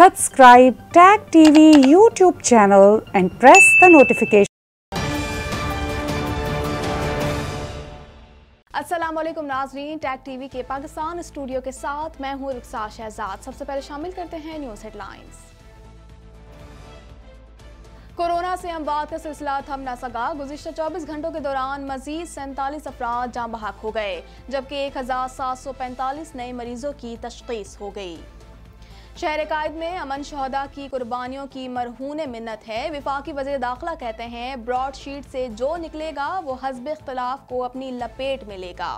Subscribe Tag TV YouTube channel and press the notification. Aslam नाजरीन tag TV के Pakistan studio के साथ मैं हूं रुखसा शहजाद सबसे पहले शामिल करते हैं न्यूज़ हेडलाइंस कोरोना से अमवात का सिलसिला थम न सका गुजशत चौबीस घंटों के दौरान मजीद सैंतालीस अफराद जाँ बहाक हो गए जबकि एक हजार सात सौ पैंतालीस नए मरीजों की तशखीस हो गई शहर कायद में अमन शहदा की कुर्बानियों की मरहून मिन्नत है विफाकी वजे दाखिला कहते हैं ब्रॉडशीट से जो निकलेगा वो हजब इख्तलाफ को अपनी लपेट में लेगा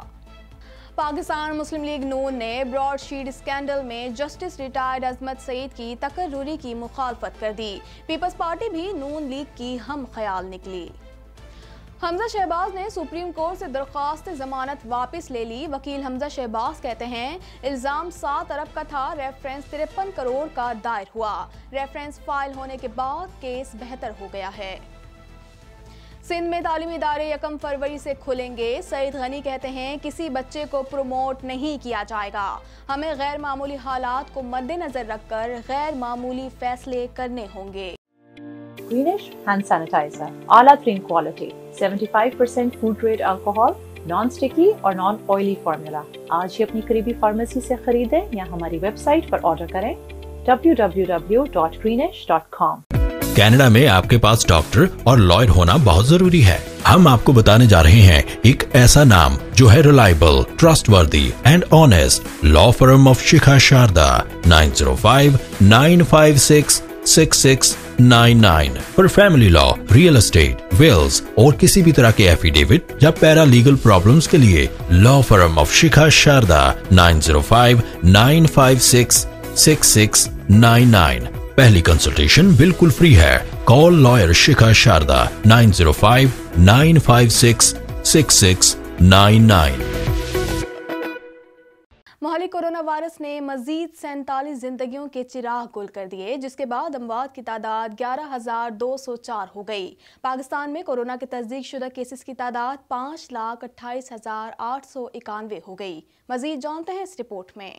पाकिस्तान मुस्लिम लीग नून ने ब्रॉडशीट स्कैंडल में जस्टिस रिटायर्ड अजमत सईद की तकर्री की मुखालफत कर दी पीपल्स पार्टी भी नून लीग की हम ख्याल निकली हमजा शहबाज ने सुप्रीम कोर्ट से दरख्वास्त जमानत वापस ले ली वकील हमजा शहबाज कहते हैं इल्ज़ाम सात अरब का था रेफरेंस तिरपन करोड़ का दायर हुआ रेफरेंस फाइल होने के बाद केस बेहतर हो गया है सिंध में तालीमी इदारे यकम फरवरी से खुलेंगे सईद गनी कहते हैं किसी बच्चे को प्रमोट नहीं किया जाएगा हमें गैर मामूली हालात को मद्देनज़र रखकर गैर मामूली फैसले करने होंगे Greenish hand sanitizer, Ala 3 quality, 75% food grade alcohol, non-sticky or non-oily formula. आज ही अपनी करीबी फार्मेसी से खरीदें या हमारी वेबसाइट पर ऑर्डर करें www.greenish.com कनाडा में आपके पास डॉक्टर और लॉयर होना बहुत जरूरी है हम आपको बताने जा रहे हैं एक ऐसा नाम जो है reliable trustworthy and honest law firm of Shikha Sharda nine zero five nine five six six six पर family law real estate wills और किसी भी तरह के एफिडेविट या पैरा लीगल प्रॉब्लम के लिए law firm of Shikha Sharda six nine nine पहली कंसल्टेशन बिल्कुल फ्री है call lawyer Shikha Sharda six nine nine Mohali coronavirus ने मजीद सैतालीस जिंदगियों के चिराग गुल कर दिए जिसके बाद अमवात की तादाद ग्यारह हजार दो सौ चार हो गई पाकिस्तान में कोरोना के तस्दीक शुदा केसेस की तादाद पाँच लाख अट्ठाईस हजार आठ सौ इक्यानवे हो गई मजीद जानते हैं इस रिपोर्ट में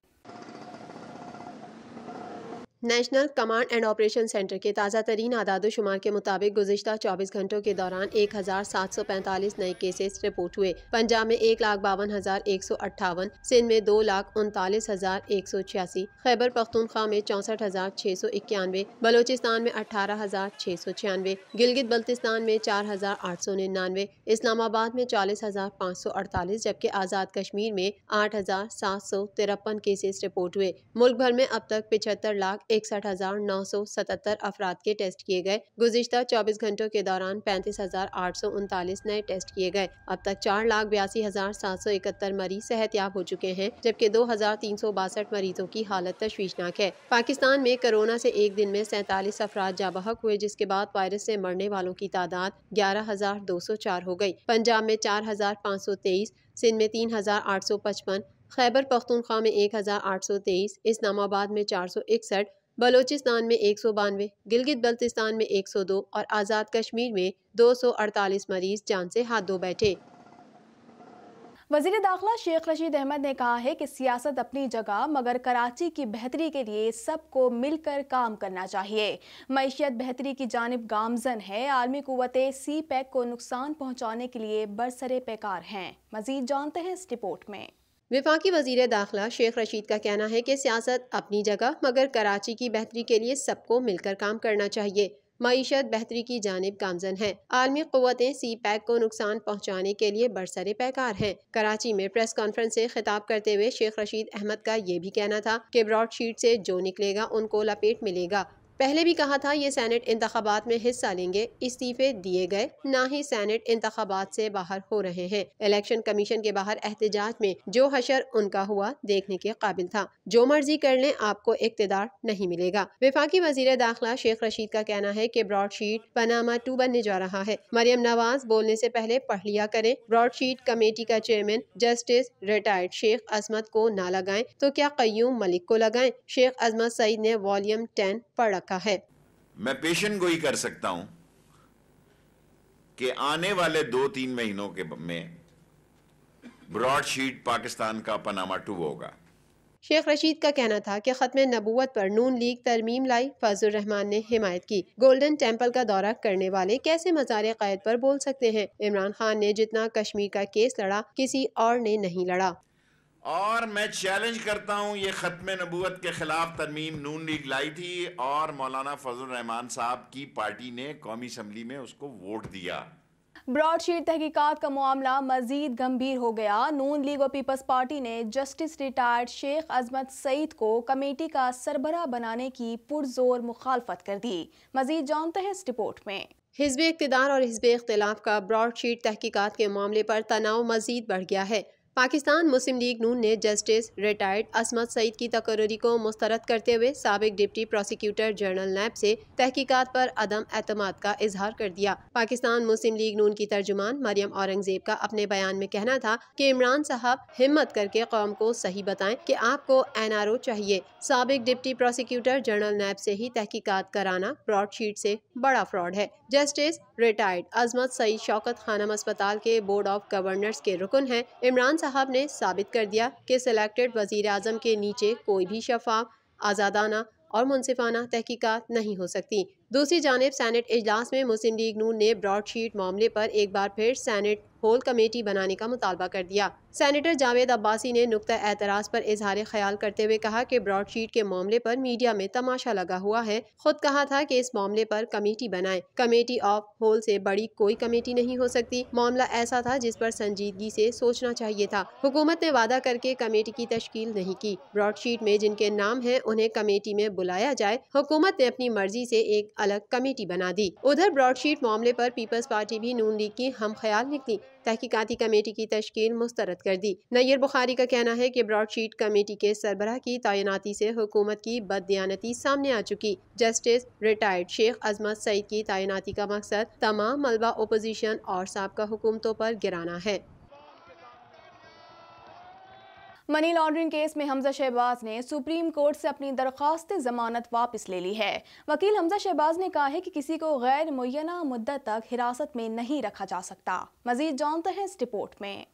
National Command and Operation Centre के ताज़ा तरीन आदाद शुमार के मुताबिक गुजशत 24 घंटों के दौरान 1745 नए केसेस रिपोर्ट हुए पंजाब में एक लाख बावन हज़ार एक सौ अट्ठावन सिंध में दो लाख उनतालीस हज़ार एक सौ छियासी खैबर पख्तूनख्वा में चौंसठ हज़ार छः सौ इक्यानवे बलोचिस्तान में अठारह हज़ार छः सौ छियानवे गिलगित बल्तिस्तान में चार हज़ार आठ सौ निन्यानवे इस्लामाबाद में चालीस हज़ार पाँच सौ अड़तालीस जबकि आज़ाद कश्मीर में आठ हज़ार सात सौ तिरपन केसेस रिपोर्ट हुए मुल्क भर में अब तक पिछहत्तर लाख इकसठ हजार नौ सौ सतहत्तर अफराद के टेस्ट किए गए गुजशत चौबीस घंटों के दौरान पैंतीस हजार आठ सौ उनतालीस नए टेस्ट किए गए अब तक चार लाख बयासी हजार सात सौ इकहत्तर मरीज सेहतयाब हो चुके हैं जबकि दो हजार तीन सौ बासठ मरीजों की हालत तशवीशनाक है पाकिस्तान में कोरोना से एक दिन में सैतालीस अफराद जाबहक हुए जिसके बाद वायरस से मरने वालों की तादाद ग्यारह हजार दो सौ चार हो गयी पंजाब में चार हजार पाँच सौ तेईस सिंध में तीन हजार आठ सौ पचपन खैबर पख्तूनख्वा में एक हजार आठ सौ तेईस इस्लामाबाद में चार सौ इकसठ बलोचिस्तान में एक सौ बानवे गिलगित बल्तिस्तान में एक सौ दो और आज़ाद कश्मीर में दो सौ अड़तालीस मरीज जान से हाथ धो बैठे वजीर दाखिला शेख रशीद अहमद ने कहा है कि सियासत अपनी जगह मगर कराची की बेहतरी के लिए सबको मिलकर काम करना चाहिए मीशत बेहतरी की जानब गामजन है आर्मी कुतें सी पैक को नुकसान पहुँचाने के लिए बरसरे पेकार हैं मजीद जानते हैं इस रिपोर्ट में विफाकी वजीर दाखिला शेख रशीद का कहना है कि सियासत अपनी जगह मगर कराची की बेहतरी के लिए सबको मिलकर काम करना चाहिए मीशत बेहतरी की जानब गामजन है आलमी क़वतें सी पैक को नुकसान पहुँचाने के लिए बरसर पैकार हैं कराची में प्रेस कॉन्फ्रेंस से खिताब करते हुए शेख रशीद अहमद का ये भी कहना था कि ब्रॉडशीट से जो निकलेगा उनको लपेट मिलेगा पहले भी कहा था ये सैनेट इंतबात में हिस्सा लेंगे इस्तीफे दिए गए ना ही सैनेट इंतबात से बाहर हो रहे हैं इलेक्शन कमीशन के बाहर एहतजाज में जो हशर उनका हुआ देखने के काबिल था जो मर्जी कर लें आपको इकतदार नहीं मिलेगा विफाकी वजीर दाखिला शेख रशीद का कहना है की ब्रॉडशीट पनामा टू बनने जा रहा है मरियम नवाज बोलने ऐसी पहले पढ़ लिया करें ब्रॉडशीट कमेटी का chairman justice retired Sheikh Azmat को ना लगाए तो क्या कयूम मलिक को लगाए शेख अजमत सईद ने वॉल्यूम टेन पढ़ा रखा है मैं पेशन गोई कर सकता हूं कि आने वाले दो तीन महीनों के में ब्रॉडशीट पाकिस्तान का पनामा टू होगा शेख रशीद का कहना था कि ख़त्म नबूत पर नून लीग तरमीम लाई फजल रहमान ने हिमायत की गोल्डन टेम्पल का दौरा करने वाले कैसे मजार कैद पर बोल सकते हैं इमरान खान ने जितना कश्मीर का केस लड़ा किसी और ने नहीं लड़ा और मैं चैलेंज करता हूं ये ख़त्म नबूत के ख़िलाफ़ तरमीम नून लीग लाई थी और मौलाना फजल रहमान साहब की पार्टी ने कौमी असम्बली में उसको वोट दिया ब्रॉडशीट तहकीकात का मामला मजीद गंभीर हो गया नून लीग और पीपल्स पार्टी ने जस्टिस रिटायर्ड शेख अजमत सईद को कमेटी का सरबरा बनाने की पुरजोर मुखालफत कर दी मजीद जानते हैं इस रिपोर्ट में हिजब इकतदार और हिजब इख्तलाफ का ब्रॉडशीट तहकीकात के मामले पर तनाव मजीद बढ़ गया है पाकिस्तान मुस्लिम लीग नून ने जस्टिस रिटायर्ड असमत सईद की तकर्री को मुस्तरद करते हुए सबक डिप्टी प्रोसिक्यूटर जनरल नैब से तहकीकात पर अदम अतमाद का इजहार कर दिया पाकिस्तान मुस्लिम लीग नून की तर्जुमान मरियम औरंगजेब का अपने बयान में कहना था कि इमरान साहब हिम्मत करके कौम को सही बताएं कि आपको एन आर ओ चाहिए सबक डिप्टी प्रोसिक्यूटर जनरल नैब से ही तहकीकत कराना फ्रॉड शीट से बड़ा फ्रॉड है जस्टिस रिटायर्ड अजमत सईद शौकत खानम अस्पताल के बोर्ड ऑफ गवर्नर्स के रुकन हैं इमरान साहब ने साबित कर दिया कि सिलेक्टेड वजीर अजम के नीचे कोई भी शफाफ आज़ादाना और मुनसिफाना तहकीकत नहीं हो सकती दूसरी जानब सैनट इजलास में मुस्लिम लीग नून ने ब्रॉडशीट मामले पर एक बार फिर सैनट होल कमेटी बनाने का मुतालबा कर दिया सैनेटर जावेद अब्बासी ने नुकता एतराज़ पर इजहार ख्याल करते हुए कहा कि ब्रॉडशीट के मामले पर मीडिया में तमाशा लगा हुआ है खुद कहा था कि इस मामले पर कमेटी बनाए कमेटी ऑफ होल से बड़ी कोई कमेटी नहीं हो सकती मामला ऐसा था जिस पर संजीदगी से सोचना चाहिए था हुकूमत ने वादा करके कमेटी की तश्कील नहीं की ब्रॉडशीट में जिनके नाम है उन्हें कमेटी में बुलाया जाए हुकूमत ने अपनी मर्जी से एक अलग कमेटी बना दी उधर ब्रॉडशीट मामले पर पीपल्स पार्टी भी नून लीग की हम ख्याल निकली तहकीकती कमेटी की तश्ल मुस्तरद कर दी नैयर बुखारी का कहना है की ब्रॉडशीट कमेटी के सरबराह की तैनाती से हुकूमत की बददियानती सामने आ चुकी जस्टिस रिटायर्ड शेख अजमत सईद की तैनाती का मकसद तमाम मलबा अपोजिशन और सबका हुकूमतों पर गिराना है मनी लॉन्ड्रिंग केस में हमजा शहबाज ने सुप्रीम कोर्ट से अपनी दरख्वास्त जमानत वापस ले ली है वकील हमजा शहबाज ने कहा है कि किसी को गैर मुना मुद्दत तक हिरासत में नहीं रखा जा सकता मजीद जानते हैं इस रिपोर्ट में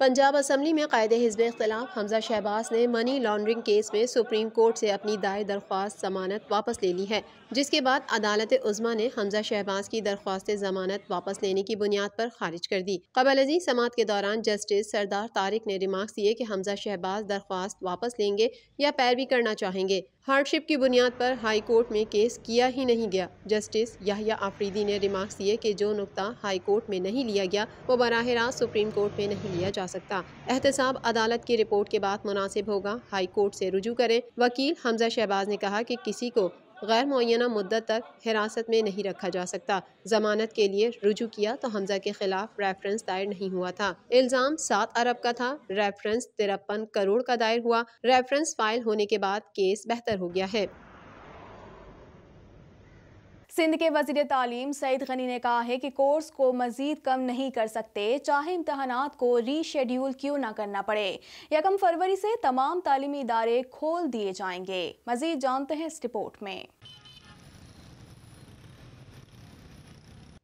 पंजाब असम्बली में कायद हिजब इख्तलाफ हमजा शहबाज ने मनी लॉन्ड्रिंग केस में सुप्रीम कोर्ट से अपनी दायर दरख्वास्त जमानत वापस ले ली है जिसके बाद अदालत उजमा ने हमजा शहबाज की दरख्वास्त जमानत वापस लेने की बुनियाद पर खारिज कर दी कबल अजी समात के दौरान जस्टिस सरदार तारिक ने रिमार्क दिए कि हमजा शहबाज दरख्वास्त वापस लेंगे या पैरवी करना चाहेंगे हार्डशिप की बुनियाद पर हाई कोर्ट में केस किया ही नहीं गया जस्टिस याहिया आफरीदी ने रिमार्क्स दिए कि जो नुकता हाई कोर्ट में नहीं लिया गया वो बरह रास्त सुप्रीम कोर्ट में नहीं लिया जा सकता एहतसाब अदालत की रिपोर्ट के बाद मुनासिब होगा हाई कोर्ट से रुजू करें वकील हमजा शहबाज ने कहा कि किसी को गैर मुना मुद्दत तक हिरासत में नहीं रखा जा सकता जमानत के लिए रुजू किया तो हमजा के खिलाफ रेफरेंस दायर नहीं हुआ था इल्ज़ाम सात अरब का था रेफरेंस तिरपन करोड़ का दायर हुआ रेफरेंस फाइल होने के बाद केस बेहतर हो गया है सिंध के वजीर तालीम सईद गनी ने कहा है कि कोर्स को मजीद कम नहीं कर सकते चाहे इम्तहान को रीशेड्यूल क्यों ना करना पड़े यकम फरवरी से तमाम तालीमी इदारे खोल दिए जाएंगे मजीद जानते हैं इस रिपोर्ट में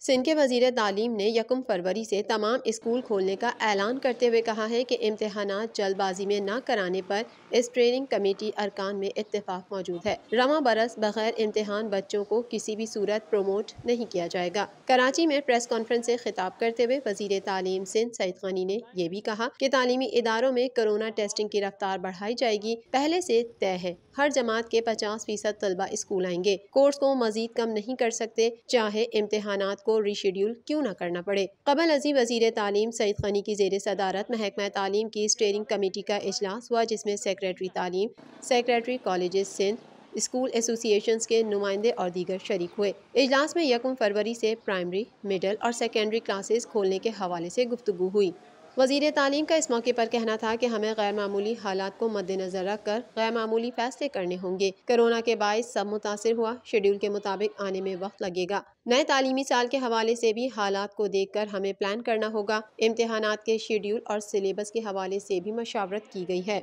सिंध के वजीर तालीम ने यकम फरवरी से तमाम स्कूल खोलने का ऐलान करते हुए कहा है कि इम्तहान जल्दबाजी में न कराने पर इस ट्रेनिंग कमेटी अरकान में इतफाक मौजूद है रवा बरस बगैर इम्तहान बच्चों को किसी भी सूरत प्रमोट नहीं किया जाएगा कराची में प्रेस कॉन्फ्रेंस से खिताब करते हुए वजीर तालीम सिंध सईद खानी ने यह भी कहा कि तालीमी इदारों में कोरोना टेस्टिंग की रफ्तार बढ़ाई जाएगी पहले से तय है हर जमात के पचास फीसद तलबा स्कूल आएंगे कोर्स को मजीद कम नहीं कर सकते चाहे इम्तहान को को रीशेड्यूल क्यों न करना पड़े कबल अजी वजीर तालीम सईद खनी की जेर सदारत महकमा तालीम की स्टेयरिंग कमेटी का अजलास हुआ जिसमें सेक्रेटरी तालीम secretary college Sindh school association के नुमाइंदे और दीगर शरीक हुए इजलास में यकम फरवरी से प्राइमरी मिडल और सेकेंडरी क्लासेस खोलने के हवाले से गुफ्तु हुई वजीर तालीम का इस मौके पर कहना था कि हमें गैर मामूली हालात को मद्देनजर रख कर गैर मामूली फैसले करने होंगे कोरोना के बायस सब मुतासर हुआ शेड्यूल के मुताबिक आने में वक्त लगेगा नए तालीमी साल के हवाले से भी हालात को देख कर हमें प्लान करना होगा इम्तहान के शेड्यूल और सिलेबस के हवाले से भी मशावरत की गई है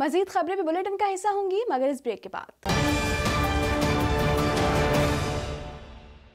मजीद खबरें भी बुलेटिन का हिस्सा होंगी मगर इस ब्रेक के बाद